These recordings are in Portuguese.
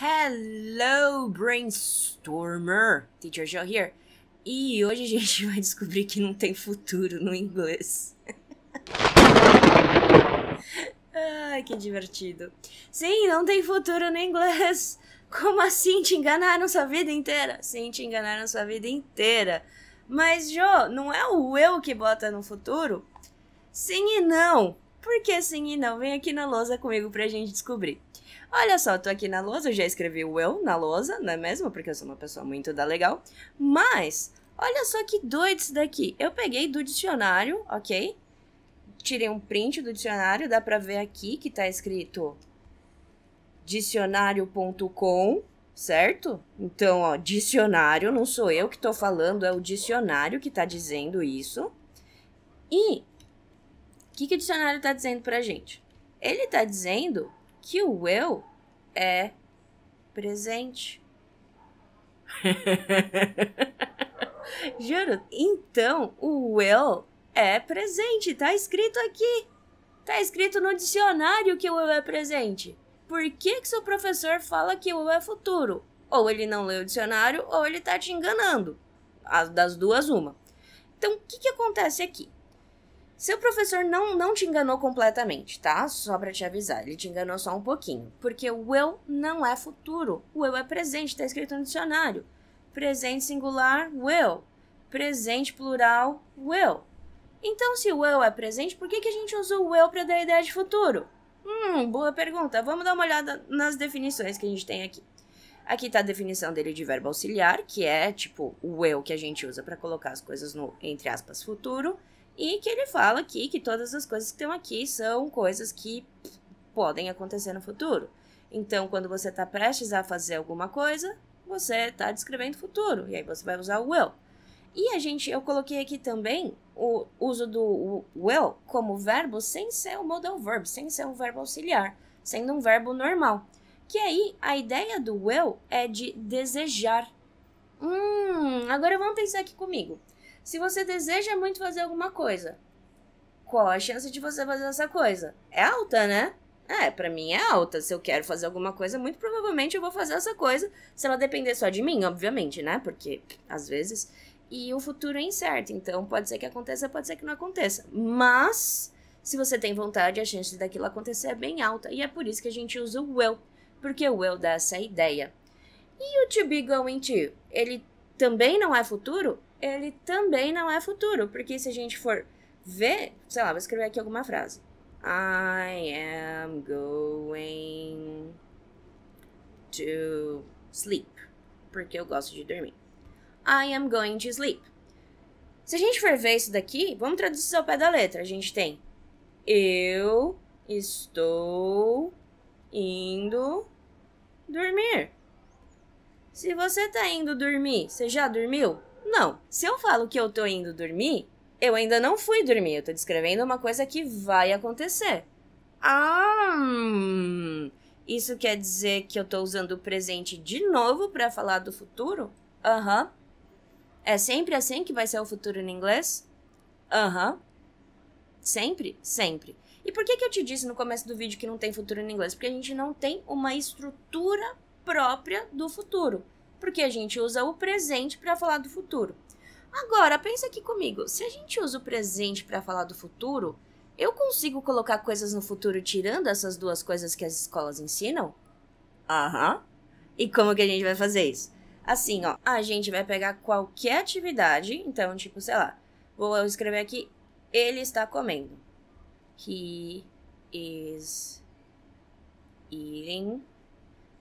Hello, Brainstormer! Teacher Joe here. E hoje a gente vai descobrir que não tem futuro no inglês. Ai, que divertido. Sim, não tem futuro no inglês. Como assim te enganaram sua vida inteira? Sim, te enganaram sua vida inteira. Mas, Joe, não é o eu que bota no futuro? Sim e não. Por que sim e não? Vem aqui na lousa comigo pra gente descobrir. Olha só, tô aqui na lousa, eu já escrevi o eu na lousa, não é mesmo? Porque eu sou uma pessoa muito da legal. Mas, olha só que doido isso daqui. Eu peguei do dicionário, ok? Tirei um print do dicionário, dá pra ver aqui que tá escrito dicionário.com, certo? Então, ó, dicionário, não sou eu que tô falando, é o dicionário que tá dizendo isso. E o que, que o dicionário tá dizendo pra gente? Ele tá dizendo que o eu é presente. Juro. Então, o eu é presente. Tá escrito aqui. Tá escrito no dicionário que o eu é presente. Por que, que seu professor fala que o eu é futuro? Ou ele não leu o dicionário, ou ele tá te enganando. Das duas, uma. Então, o que, que acontece aqui? Seu professor não, não te enganou completamente, tá? Só para te avisar, ele te enganou só um pouquinho. Porque o eu não é futuro, o eu é presente, tá escrito no dicionário. Presente singular, will. Presente plural, will. Então, se o eu é presente, por que, que a gente usa o eu para dar ideia de futuro? Hum, boa pergunta. Vamos dar uma olhada nas definições que a gente tem aqui. Aqui tá a definição dele de verbo auxiliar, que é tipo o eu que a gente usa para colocar as coisas no, entre aspas, futuro. E que ele fala aqui que todas as coisas que estão aqui são coisas que podem acontecer no futuro. Então, quando você está prestes a fazer alguma coisa, você está descrevendo o futuro. E aí você vai usar o will. E a gente, eu coloquei aqui também o uso do will como verbo sem ser o modal verb, sem ser um verbo auxiliar, sendo um verbo normal. Que aí a ideia do will é de desejar. Hum, agora vamos pensar aqui comigo. Se você deseja muito fazer alguma coisa, qual a chance de você fazer essa coisa? É alta, né? É, para mim é alta. Se eu quero fazer alguma coisa, muito provavelmente eu vou fazer essa coisa, se ela depender só de mim, obviamente, né? Porque às vezes e o futuro é incerto, então pode ser que aconteça, pode ser que não aconteça. Mas se você tem vontade, a chance daquilo acontecer é bem alta e é por isso que a gente usa o will, porque o will dá essa ideia. E o to be going to, ele também não é futuro? ele também não é futuro, porque se a gente for ver, sei lá, vou escrever aqui alguma frase. I am going to sleep, porque eu gosto de dormir. I am going to sleep. Se a gente for ver isso daqui, vamos traduzir ao pé da letra. A gente tem eu estou indo dormir. Se você tá indo dormir, você já dormiu? não. Se eu falo que eu tô indo dormir, eu ainda não fui dormir. Eu tô descrevendo uma coisa que vai acontecer. Ah, hum. isso quer dizer que eu tô usando o presente de novo para falar do futuro? Aham. Uhum. É sempre assim que vai ser o futuro em inglês? Aham. Uhum. Sempre? Sempre. E por que, que eu te disse no começo do vídeo que não tem futuro em inglês? Porque a gente não tem uma estrutura própria do futuro porque a gente usa o presente para falar do futuro. Agora, pensa aqui comigo, se a gente usa o presente para falar do futuro, eu consigo colocar coisas no futuro tirando essas duas coisas que as escolas ensinam? Aham. Uhum. E como que a gente vai fazer isso? Assim, ó, a gente vai pegar qualquer atividade, então, tipo, sei lá, vou escrever aqui, ele está comendo. He is eating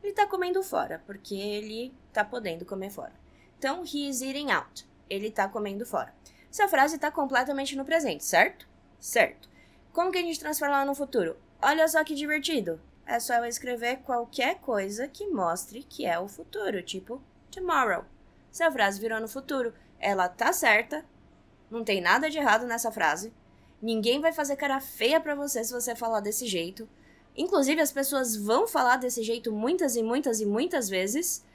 ele tá comendo fora, porque ele tá podendo comer fora. Então, he is eating out. Ele tá comendo fora. Essa frase tá completamente no presente, certo? Certo. Como que a gente transforma ela no futuro? Olha só que divertido. É só eu escrever qualquer coisa que mostre que é o futuro, tipo tomorrow. Se a frase virou no futuro, ela tá certa. Não tem nada de errado nessa frase. Ninguém vai fazer cara feia para você se você falar desse jeito. Inclusive, as pessoas vão falar desse jeito muitas e muitas e muitas vezes.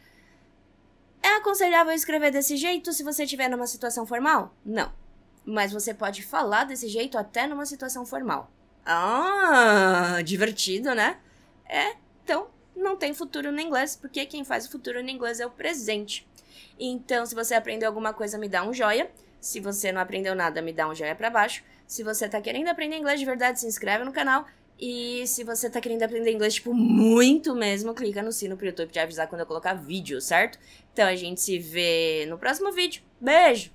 É aconselhável escrever desse jeito se você estiver numa situação formal? Não. Mas você pode falar desse jeito até numa situação formal. Ah, divertido, né? É, então não tem futuro no inglês, porque quem faz o futuro no inglês é o presente. Então, se você aprendeu alguma coisa, me dá um joia. Se você não aprendeu nada, me dá um joia para baixo. Se você tá querendo aprender inglês de verdade, se inscreve no canal e se você tá querendo aprender inglês, tipo, muito mesmo, clica no sino pro YouTube te avisar quando eu colocar vídeo, certo? Então a gente se vê no próximo vídeo. Beijo!